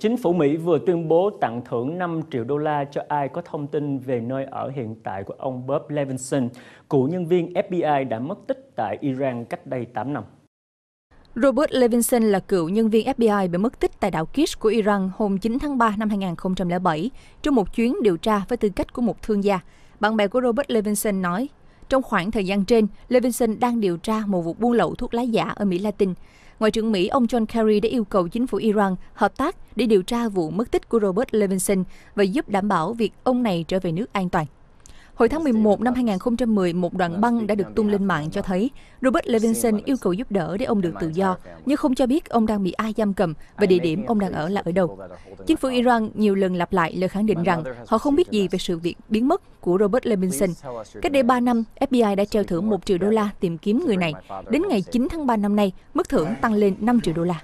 Chính phủ Mỹ vừa tuyên bố tặng thưởng 5 triệu đô la cho ai có thông tin về nơi ở hiện tại của ông Bob Levinson, cựu nhân viên FBI đã mất tích tại Iran cách đây 8 năm. Robert Levinson là cựu nhân viên FBI bị mất tích tại đảo Kish của Iran hôm 9 tháng 3 năm 2007 trong một chuyến điều tra với tư cách của một thương gia. Bạn bè của Robert Levinson nói trong khoảng thời gian trên, Levinson đang điều tra một vụ buôn lậu thuốc lá giả ở Mỹ Latin. Ngoại trưởng Mỹ ông John Kerry đã yêu cầu chính phủ Iran hợp tác để điều tra vụ mất tích của Robert Levinson và giúp đảm bảo việc ông này trở về nước an toàn. Hồi tháng 11 năm 2010, một đoạn băng đã được tung lên mạng cho thấy Robert Levinson yêu cầu giúp đỡ để ông được tự do, nhưng không cho biết ông đang bị ai giam cầm và địa điểm ông đang ở là ở đâu. Chính phủ Iran nhiều lần lặp lại lời khẳng định rằng họ không biết gì về sự việc biến mất của Robert Levinson. Cách đây 3 năm, FBI đã treo thưởng 1 triệu đô la tìm kiếm người này. Đến ngày 9 tháng 3 năm nay, mức thưởng tăng lên 5 triệu đô la.